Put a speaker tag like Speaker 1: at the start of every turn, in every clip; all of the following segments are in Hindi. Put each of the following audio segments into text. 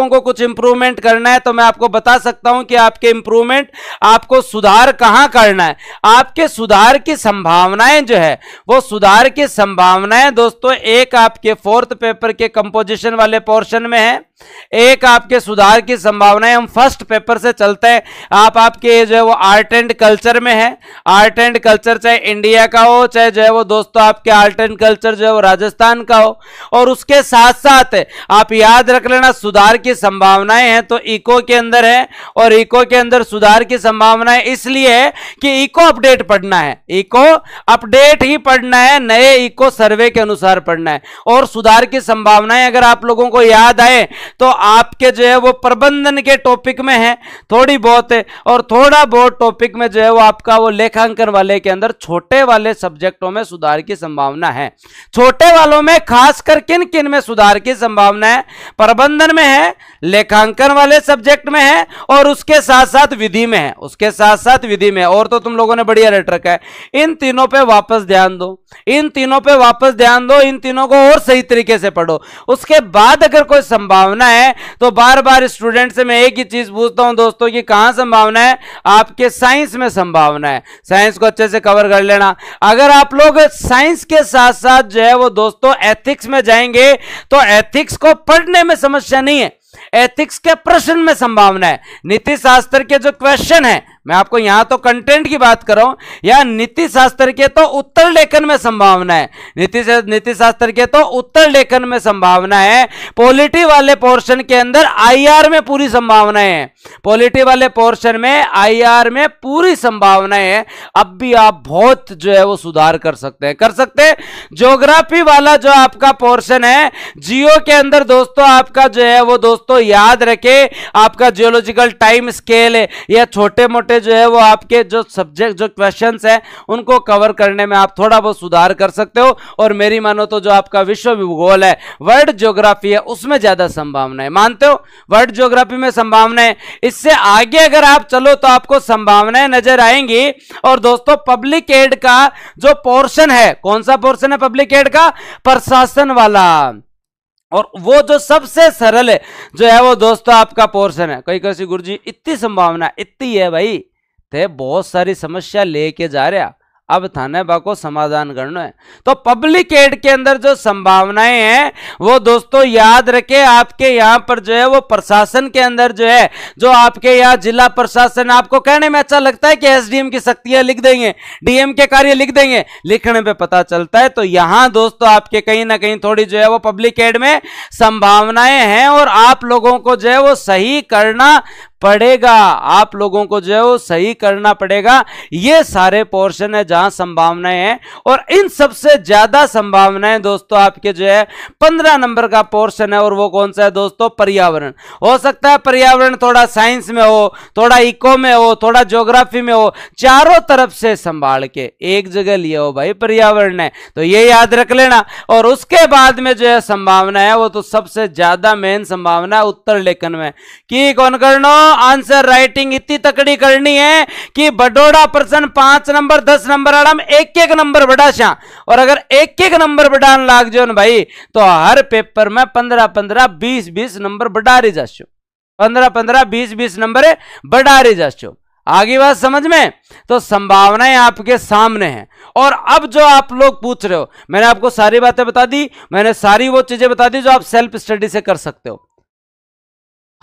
Speaker 1: लोगों को कुछ इंप्रूवमेंट करना है तो मैं आपको बता सकता हूं कि आपके इंप्रूवमेंट आपको सुधार कहां करना है आपके सुधार की संभावनाएं जो है वो सुधार की संभावनाएं दोस्तों एक आपके फोर्थ पेपर के कंपोजिशन वाले पोर्शन में है एक आपके सुधार की संभावनाएं हम फर्स्ट पेपर से चलते हैं आप आपके जो है वो आर्ट एंड कल्चर में है आर्ट एंड कल्चर चाहे इंडिया का हो चाहे जो है वो दोस्तों आपके आर्ट एंड कल्चर जो है वो राजस्थान का हो और उसके साथ साथ आप याद रख लेना सुधार की संभावनाएं हैं तो इको के अंदर है और इको के अंदर सुधार की संभावनाएं इसलिए है कि इको अपडेट पढ़ना है इको अपडेट ही पढ़ना है नए इको सर्वे के अनुसार पढ़ना है और सुधार की संभावनाएं अगर आप लोगों को याद आए तो आपके जो है वो प्रबंधन के टॉपिक में है थोड़ी बहुत है और थोड़ा बहुत टॉपिक में जो है वो आपका वो लेखांकन वाले के अंदर छोटे वाले सब्जेक्टों में सुधार की संभावना है छोटे वालों में खासकर किन किन में सुधार की संभावना है प्रबंधन में है लेखांकन वाले सब्जेक्ट में है और उसके साथ साथ विधि में है उसके साथ साथ विधि में और तो तुम लोगों ने बढ़िया रेट रखा है इन तीनों पर वापस ध्यान दो इन तीनों पर वापस ध्यान दो इन तीनों को और सही तरीके से पढ़ो उसके बाद अगर कोई संभावना संभावना है तो बार बार स्टूडेंट से मैं एक ही चीज पूछता हूं दोस्तों कि कहां संभावना है आपके साइंस में संभावना है साइंस को अच्छे से कवर कर लेना अगर आप लोग साइंस के साथ साथ जो है वो दोस्तों एथिक्स में जाएंगे तो एथिक्स को पढ़ने में समस्या नहीं है एथिक्स के प्रश्न में संभावना है नीति शास्त्र के जो क्वेश्चन है मैं आपको यहां तो कंटेंट की बात कर रहा हूं या नीति शास्त्र के तो उत्तर लेखन में संभावना है नीति नीति शास्त्र के तो उत्तर लेखन में संभावना है पॉलिटी वाले पोर्शन के अंदर आईआर में पूरी संभावना है पॉलिटी वाले पोर्शन में आईआर में पूरी संभावना है अब भी आप बहुत जो है वो सुधार कर सकते हैं कर सकते ज्योग्राफी वाला जो आपका पोर्शन है जियो के अंदर दोस्तों आपका जो है वो दोस्तों याद रखे आपका जियोलॉजिकल टाइम स्केल या छोटे मोटे जो है वो आपके जो सब्जेक्ट जो क्वेश्चन है उनको कवर करने में आप थोड़ा बहुत सुधार कर सकते हो और मेरी मानो तो जो आपका विश्व भूगोल है वर्ल्ड ज्योग्राफी है उसमें ज्यादा संभावना है मानते हो वर्ल्ड ज्योग्राफी में संभावना है इससे आगे अगर आप चलो तो आपको संभावनाएं नजर आएंगी और दोस्तों पब्लिक एड का जो पोर्शन है कौन सा पोर्शन है पब्लिक एड का प्रशासन वाला और वो जो सबसे सरल है जो है वो दोस्तों आपका पोर्शन है कई कैसी गुरु जी इतनी संभावना इतनी है भाई थे बहुत सारी समस्या लेके जा रहा अब थाने बा को समाधान करना है तो पब्लिक एड के अंदर जो संभावनाएं हैं वो दोस्तों याद रखे आपके यहाँ पर जो है वो प्रशासन के अंदर जो है जो आपके यहाँ जिला प्रशासन आपको कहने में अच्छा लगता है कि एसडीएम की शक्तियां लिख देंगे डीएम के कार्य लिख देंगे लिखने पे पता चलता है तो यहां दोस्तों आपके कहीं ना कहीं थोड़ी जो है वो पब्लिक एड में संभावनाएं हैं और आप लोगों को जो है वो सही करना पड़ेगा आप लोगों को जो है वो सही करना पड़ेगा ये सारे पोर्शन है जहां संभावनाएं हैं और इन सबसे ज्यादा संभावनाएं दोस्तों आपके जो है पंद्रह नंबर का पोर्शन है और वो कौन सा है दोस्तों पर्यावरण हो सकता है पर्यावरण थोड़ा साइंस में हो थोड़ा इको में हो थोड़ा ज्योग्राफी में हो चारों तरफ से संभाल के एक जगह लिया हो भाई पर्यावरण है तो ये याद रख लेना और उसके बाद में जो है संभावना है वो तो सबसे ज्यादा मेन संभावना है उत्तर लेखन में कि कौन करना आंसर राइटिंग इतनी तकड़ी करनी है कि बडोड़ा प्रश्न पांच नंबर दस नंबर आराम एक एक नंबर बढ़ा सा और अगर एक एक नंबर बढ़ाने लाग जो भाई तो हर पेपर में पंद्रह पंद्रह बीस बीस नंबर बढ़ा रही जाशो पंद्रह पंद्रह बीस बीस नंबर बढ़ा रही जाशो आगे बात समझ में तो संभावनाएं आपके सामने हैं और अब जो आप लोग पूछ रहे हो मैंने आपको सारी बातें बता दी मैंने सारी वो चीजें बता दी जो आप सेल्फ स्टडी से कर सकते हो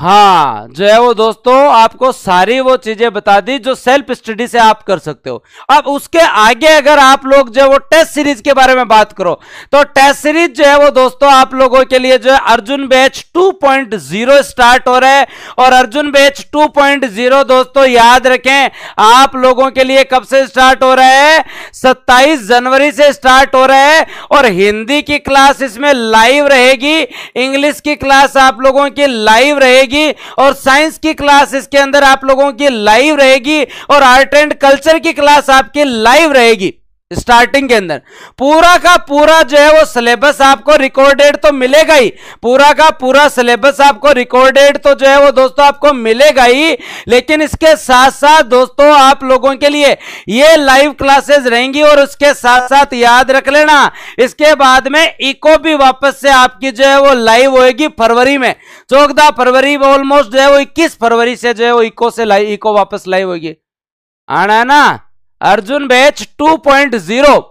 Speaker 1: हाँ जो है वो दोस्तों आपको सारी वो चीजें बता दी जो सेल्फ स्टडी से आप कर सकते हो अब उसके आगे अगर आप लोग जो है वो टेस्ट सीरीज के बारे में बात करो तो टेस्ट सीरीज जो है वो दोस्तों आप लोगों के लिए जो है अर्जुन बैच 2.0 स्टार्ट हो रहा है और अर्जुन बैच 2.0 दोस्तों याद रखें आप लोगों के लिए कब से स्टार्ट हो रहा है सत्ताईस जनवरी से स्टार्ट हो रहा है और हिंदी की क्लास इसमें लाइव रहेगी इंग्लिश की क्लास आप लोगों की लाइव रहेगी रहेगी और साइंस की क्लास इसके अंदर आप लोगों की लाइव रहेगी और आर्ट एंड कल्चर की क्लास आपकी लाइव रहेगी स्टार्टिंग के अंदर पूरा का पूरा जो है वो सिलेबस आपको रिकॉर्डेड तो मिलेगा ही पूरा का पूरा सिलेबस आपको रिकॉर्डेड तो जो है वो दोस्तों आपको मिलेगा ही लेकिन इसके साथ साथ दोस्तों आप लोगों के लिए ये लाइव क्लासेस रहेंगी और उसके साथ साथ याद रख लेना इसके बाद में इको भी वापस से आपकी जो है वो लाइव होगी फरवरी में चौकदा फरवरी ऑलमोस्ट जो है वो इक्कीस फरवरी से जो है वो इको से लाइव इको वापस लाइव होगी आना है ना अर्जुन बैच 2.0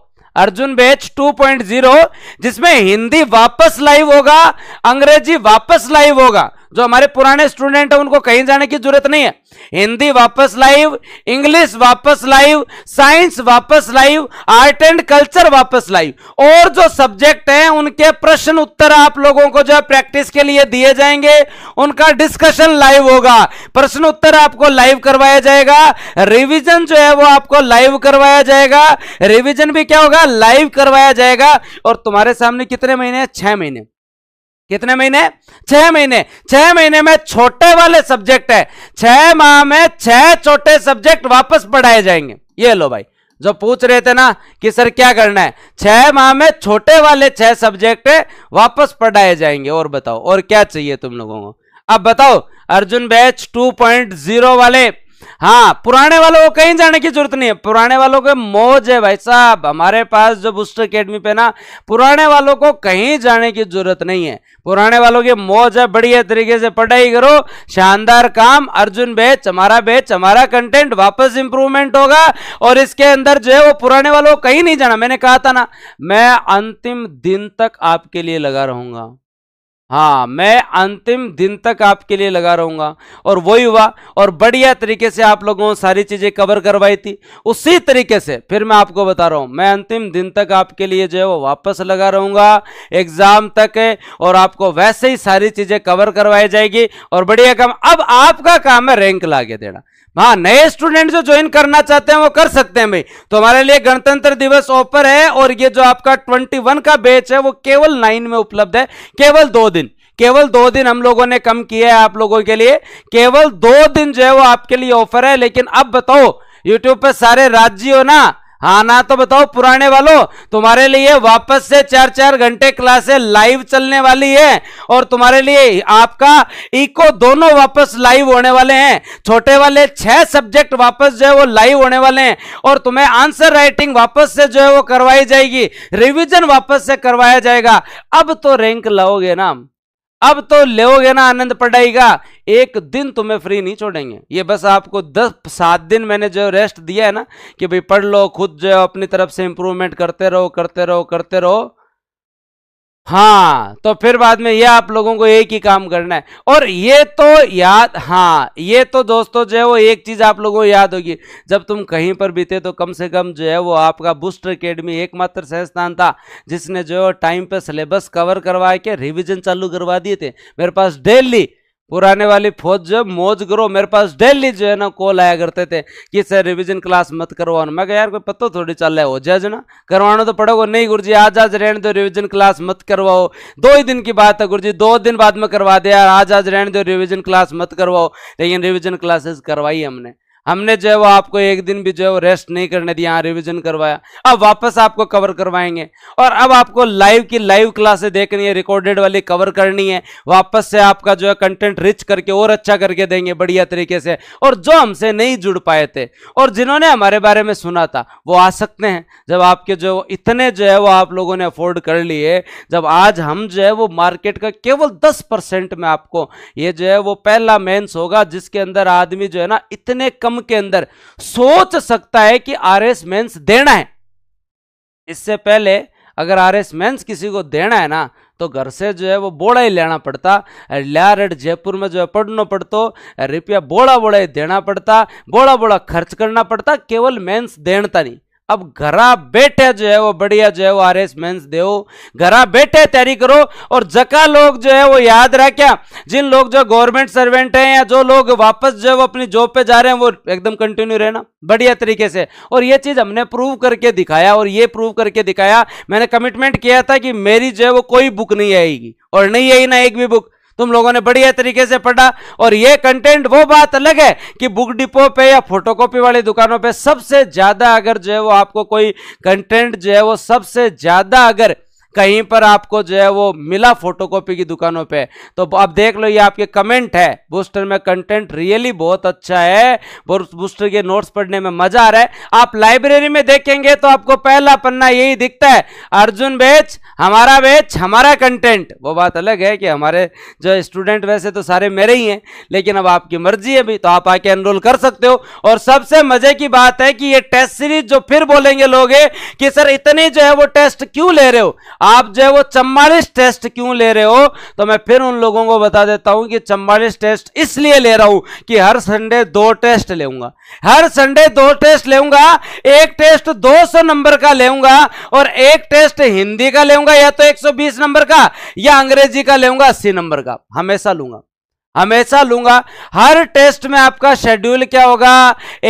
Speaker 1: अर्जुन बैच 2.0 जिसमें हिंदी वापस लाइव होगा अंग्रेजी वापस लाइव होगा जो हमारे पुराने स्टूडेंट है उनको कहीं जाने की जरूरत नहीं है हिंदी वापस लाइव इंग्लिश वापस लाइव साइंस वापस लाइव आर्ट एंड कल्चर वापस लाइव और जो सब्जेक्ट हैं उनके प्रश्न उत्तर आप लोगों को जो प्रैक्टिस के लिए दिए जाएंगे उनका डिस्कशन लाइव होगा प्रश्न उत्तर आपको लाइव करवाया जाएगा रिविजन जो है वो आपको लाइव करवाया जाएगा रिविजन भी क्या होगा लाइव करवाया जाएगा और तुम्हारे सामने कितने महीने छह महीने कितने महीने छह महीने छह महीने में छोटे वाले सब्जेक्ट है छह माह में छह छोटे सब्जेक्ट वापस पढ़ाए जाएंगे ये लो भाई जो पूछ रहे थे ना कि सर क्या करना है छह माह में छोटे वाले छह सब्जेक्ट वापस पढ़ाए जाएंगे और बताओ और क्या चाहिए तुम लोगों को अब बताओ अर्जुन बैच 2.0 वाले हाँ पुराने वालों को कहीं जाने की जरूरत नहीं है पुराने वालों के मौज है भाई साहब हमारे पास जो बुस्टर अकेडमी पे ना पुराने वालों को कहीं जाने की जरूरत नहीं है पुराने वालों की मौज है बढ़िया तरीके से पढ़ाई करो शानदार काम अर्जुन बेच हमारा बेच हमारा कंटेंट वापस इंप्रूवमेंट होगा और इसके अंदर जो है वो पुराने वालों को कहीं नहीं जाना मैंने कहा था ना मैं अंतिम दिन तक आपके लिए लगा रहूंगा हाँ मैं अंतिम दिन तक आपके लिए लगा रहूँगा और वही हुआ और बढ़िया तरीके से आप लोगों ने सारी चीज़ें कवर करवाई थी उसी तरीके से फिर मैं आपको बता रहा हूँ मैं अंतिम दिन तक आपके लिए जो है वो वापस लगा रहूँगा एग्ज़ाम तक है और आपको वैसे ही सारी चीज़ें कवर करवाई जाएगी और बढ़िया काम अब आपका काम है रैंक ला के देना हाँ नए स्टूडेंट जो ज्वाइन करना चाहते हैं वो कर सकते हैं भाई तो हमारे लिए गणतंत्र दिवस ऑफर है और ये जो आपका 21 का बैच है वो केवल 9 में उपलब्ध है केवल दो दिन केवल दो दिन हम लोगों ने कम किया है आप लोगों के लिए केवल दो दिन जो है वो आपके लिए ऑफर है लेकिन अब बताओ यूट्यूब पर सारे राज्य हो ना हाँ ना तो बताओ पुराने वालों तुम्हारे लिए वापस से चार चार घंटे क्लासे लाइव चलने वाली है और तुम्हारे लिए आपका इको दोनों वापस लाइव होने वाले हैं छोटे वाले छह सब्जेक्ट वापस जो है वो लाइव होने वाले हैं और तुम्हें आंसर राइटिंग वापस से जो है वो करवाई जाएगी रिविजन वापस से करवाया जाएगा अब तो रैंक लाओगे ना अब तो लोगे ना आनंद पढ़ाई का एक दिन तुम्हें फ्री नहीं छोड़ेंगे ये बस आपको दस सात दिन मैंने जो रेस्ट दिया है ना कि भाई पढ़ लो खुद जो अपनी तरफ से इंप्रूवमेंट करते रहो करते रहो करते रहो हाँ तो फिर बाद में ये आप लोगों को एक ही काम करना है और ये तो याद हाँ ये तो दोस्तों जो है वो एक चीज़ आप लोगों को याद होगी जब तुम कहीं पर बीते तो कम से कम जो है वो आपका बूस्टर अकेडमी एकमात्र संस्थान था जिसने जो टाइम पे सिलेबस कवर करवा के रिविजन चालू करवा दिए थे मेरे पास डेली पुराने वाली फौज जब मौज करो मेरे पास डेली जो है ना कॉल आया करते थे कि सर रिवीजन क्लास मत करवाओ मैं कहा यार कोई पता थोड़ी चल रहा है हो जाए ना करवाना तो पड़ेगा नहीं गुरु जी आज आज रहने दो रिवीजन क्लास मत करवाओ दो ही दिन की बात है गुरु जी दो दिन बाद में करवा दिया यार आज आज रहने दो रिविजन क्लास मत करवाओ लेकिन रिविजन क्लासेस करवाई हमने हमने जो है वो आपको एक दिन भी जो है वो रेस्ट नहीं करने दिया रिवीजन करवाया अब वापस आपको कवर करवाएंगे और अब आपको लाइव की लाइव क्लासे देखनी है रिकॉर्डेड वाली कवर करनी है वापस से आपका जो है कंटेंट रिच करके और अच्छा करके देंगे बढ़िया तरीके से और जो हमसे नहीं जुड़ पाए थे और जिन्होंने हमारे बारे में सुना था वो आ सकते हैं जब आपके जो इतने जो है वो आप लोगों ने अफोर्ड कर लिए जब आज हम जो है वो मार्केट का केवल दस परसेंट में आपको ये जो है वो पहला मेंस होगा जिसके अंदर आदमी जो है ना इतने कम भ्रम के अंदर सोच सकता है कि आर एस मेन्स देना है इससे पहले अगर आर एस मेन्स किसी को देना है ना तो घर से जो है वो बोड़ा ही लेना पड़ता लिया जयपुर में जो है पढ़ना पड़तो रुपया बोड़ा बोड़ा ही देना पड़ता बोड़ा बोड़ा खर्च करना पड़ता केवल मेंस देनता नहीं अब घरा बैठे जो है वो बढ़िया जो है वो आर एस मेन्स दो घरा बैठे तैयारी करो और जका लोग जो है वो याद क्या जिन लोग जो गवर्नमेंट सर्वेंट हैं या जो लोग वापस जो है वो अपनी जॉब पे जा रहे हैं वो एकदम कंटिन्यू रहना बढ़िया तरीके से और ये चीज हमने प्रूव करके दिखाया और ये प्रूव करके दिखाया मैंने कमिटमेंट किया था कि मेरी जो है वो कोई बुक नहीं आएगी और नहीं आई ना एक भी बुक तुम लोगों ने बढ़िया तरीके से पढ़ा और ये कंटेंट वो बात अलग है कि बुक डिपो पे या फोटोकॉपी वाली दुकानों पे सबसे ज्यादा अगर जो है वो आपको कोई कंटेंट जो है वो सबसे ज्यादा अगर कहीं पर आपको जो है वो मिला फोटोकॉपी की दुकानों पे तो अब देख लो ये आपके कमेंट है बूस्टर में कंटेंट रियली बहुत अच्छा है बूस्टर के नोट्स पढ़ने में मजा आ रहा है आप लाइब्रेरी में देखेंगे तो आपको पहला पन्ना यही दिखता है अर्जुन बेच हमारा बेच हमारा कंटेंट वो बात अलग है कि हमारे जो स्टूडेंट वैसे तो सारे मेरे ही हैं लेकिन अब आपकी मर्जी है भी तो आप आके एनरोल कर सकते हो और सबसे मजे की बात है कि ये टेस्ट सीरीज जो फिर बोलेंगे लोग कि सर इतने जो है वो टेस्ट क्यों ले रहे हो आप जो है वो चम्बालिस टेस्ट क्यों ले रहे हो तो मैं फिर उन लोगों को बता देता हूं कि चम्बालिस टेस्ट इसलिए ले रहा हूं कि हर संडे दो टेस्ट लेगा हर संडे दो टेस्ट लेगा एक टेस्ट 200 नंबर का लेगा और एक टेस्ट हिंदी का लेगा या तो 120 नंबर का या अंग्रेजी का लेगा अस्सी नंबर का हमेशा लूंगा हमेशा लूंगा हर टेस्ट में आपका शेड्यूल क्या होगा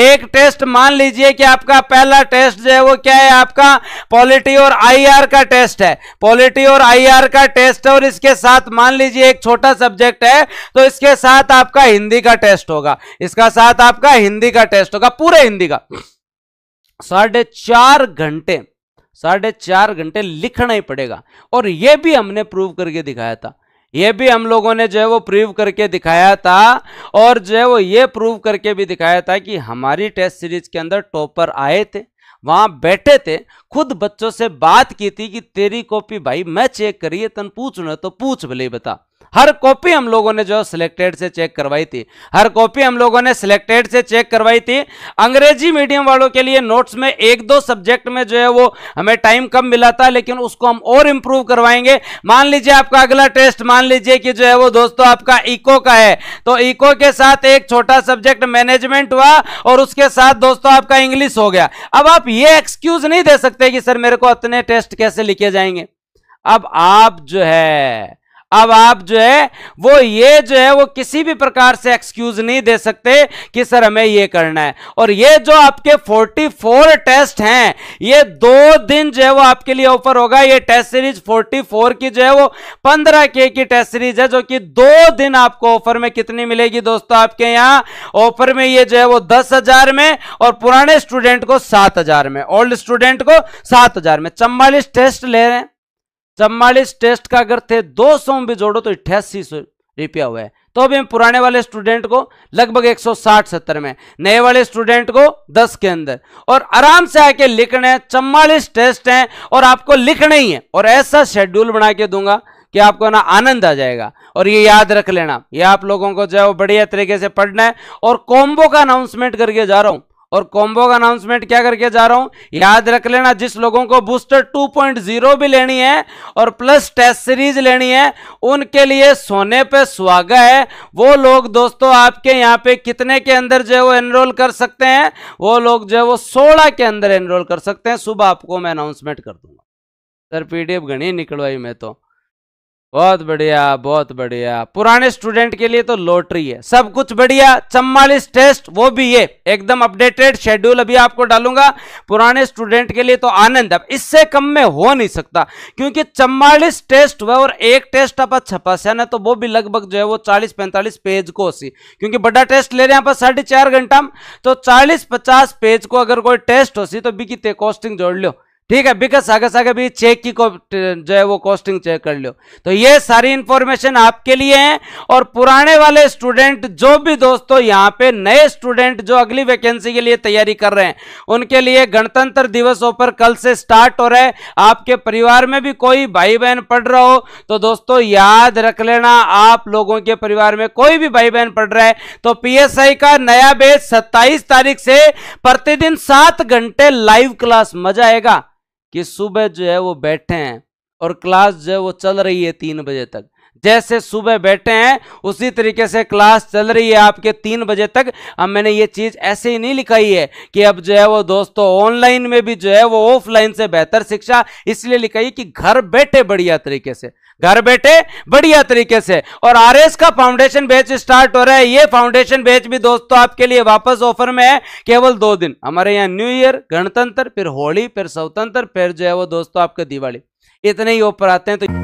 Speaker 1: एक टेस्ट मान लीजिए कि आपका पहला टेस्ट जो है वो क्या है आपका पॉलिटी और आईआर का टेस्ट है पॉलिटी और आईआर का टेस्ट है और इसके साथ मान लीजिए एक छोटा सब्जेक्ट है तो इसके साथ आपका हिंदी का टेस्ट होगा इसका साथ आपका हिंदी का टेस्ट होगा पूरे हिंदी का साढ़े चार घंटे साढ़े चार घंटे लिखना ही पड़ेगा और यह भी हमने प्रूव करके दिखाया था ये भी हम लोगों ने जो है वो प्रूव करके दिखाया था और जो है वो ये प्रूव करके भी दिखाया था कि हमारी टेस्ट सीरीज के अंदर टॉपर आए थे वहां बैठे थे खुद बच्चों से बात की थी कि तेरी कॉपी भाई मैं चेक करिए तन पूछ तो पूछ भले बता हर कॉपी हम लोगों ने जो सिलेक्टेड से चेक करवाई थी हर कॉपी हम लोगों ने सिलेक्टेड से चेक करवाई थी अंग्रेजी मीडियम वालों के लिए नोट्स में एक दो सब्जेक्ट में जो है वो हमें टाइम कम मिला था लेकिन उसको हम और इंप्रूव करवाएंगे मान लीजिए आपका अगला टेस्ट मान लीजिए कि जो है वो दोस्तों आपका इको का है तो इको के साथ एक छोटा सब्जेक्ट मैनेजमेंट हुआ और उसके साथ दोस्तों आपका इंग्लिश हो गया अब आप ये एक्सक्यूज नहीं दे सकते कि सर मेरे को इतने टेस्ट कैसे लिखे जाएंगे अब आप जो है अब आप जो है वो ये जो है वो किसी भी प्रकार से एक्सक्यूज नहीं दे सकते कि सर हमें ये करना है और ये जो आपके 44 टेस्ट हैं ये दो दिन जो है वो आपके लिए ऑफर होगा ये टेस्ट सीरीज 44 की जो है वो 15 के की टेस्ट सीरीज है जो कि दो दिन आपको ऑफर में कितनी मिलेगी दोस्तों आपके यहाँ ऑफर में ये जो है वो दस हजार में और पुराने स्टूडेंट को सात हजार में ओल्ड स्टूडेंट को सात हजार में चम्बालीस टेस्ट ले रहे हैं चवालीस टेस्ट का अगर थे दो सौ में भी जोड़ो तो अठासी सौ रुपया हुआ है तो अभी पुराने वाले स्टूडेंट को लगभग 160 सत्तर में नए वाले स्टूडेंट को 10 के अंदर और आराम से आके लिखने हैं चम्बालीस टेस्ट हैं और आपको लिखना ही है और ऐसा शेड्यूल बना के दूंगा कि आपको ना आनंद आ जाएगा और ये याद रख लेना ये आप लोगों को जो है वो बढ़िया तरीके से पढ़ना है और कॉम्बो का अनाउंसमेंट करके जा रहा हूं और कॉम्बो का अनाउंसमेंट क्या करके जा रहा हूं याद रख लेना जिस लोगों को बूस्टर 2.0 भी लेनी है और प्लस टेस्ट सीरीज लेनी है उनके लिए सोने पे स्वागत है वो लोग दोस्तों आपके यहाँ पे कितने के अंदर जो है वो एनरोल कर सकते हैं वो लोग जो है वो सोलह के अंदर एनरोल कर सकते हैं सुबह आपको मैं अनाउंसमेंट कर दूंगा सर पीडीएफ घनी निकलवाई मैं तो बहुत बढ़िया बहुत बढ़िया पुराने स्टूडेंट के लिए तो लॉटरी है सब कुछ बढ़िया चम्बालीस टेस्ट वो भी है एकदम अपडेटेड शेड्यूल अभी आपको डालूंगा पुराने स्टूडेंट के लिए तो आनंद अब इससे कम में हो नहीं सकता क्योंकि चम्बालीस टेस्ट हुआ और एक टेस्ट आप छपा से ना तो वो भी लगभग जो है वो चालीस पैंतालीस पेज को सी क्योंकि बड़ा टेस्ट ले रहे हैं आप साढ़े चार घंटा तो चालीस पचास पेज को अगर कोई टेस्ट हो सी तो बी की कॉस्टिंग जोड़ लो ठीक है बिकॉज आगे आगे भी चेक की को जो है वो कॉस्टिंग चेक कर लो तो ये सारी इंफॉर्मेशन आपके लिए है और पुराने वाले स्टूडेंट जो भी दोस्तों यहाँ पे नए स्टूडेंट जो अगली वैकेंसी के लिए तैयारी कर रहे हैं उनके लिए गणतंत्र दिवस ऑफर कल से स्टार्ट हो रहा है आपके परिवार में भी कोई भाई बहन पढ़ रहा हो तो दोस्तों याद रख लेना आप लोगों के परिवार में कोई भी भाई बहन पढ़ रहा है तो पी का नया बेच सत्ताईस तारीख से प्रतिदिन सात घंटे लाइव क्लास मजा आएगा कि सुबह जो है वो बैठे हैं और क्लास जो है वो चल रही है तीन बजे तक जैसे सुबह बैठे हैं उसी तरीके से क्लास चल रही है आपके तीन बजे तक अब मैंने ये चीज़ ऐसे ही नहीं लिखाई है कि अब जो है वो दोस्तों ऑनलाइन में भी जो है वो ऑफलाइन से बेहतर शिक्षा इसलिए लिखाई कि घर बैठे बढ़िया तरीके से घर बैठे बढ़िया तरीके से और आर का फाउंडेशन बैच स्टार्ट हो रहा है ये फाउंडेशन बैच भी दोस्तों आपके लिए वापस ऑफर में है केवल दो दिन हमारे यहाँ न्यू ईयर गणतंत्र फिर होली फिर स्वतंत्र फिर जो है वो दोस्तों आपके दिवाली इतने ही ऑफर आते हैं तो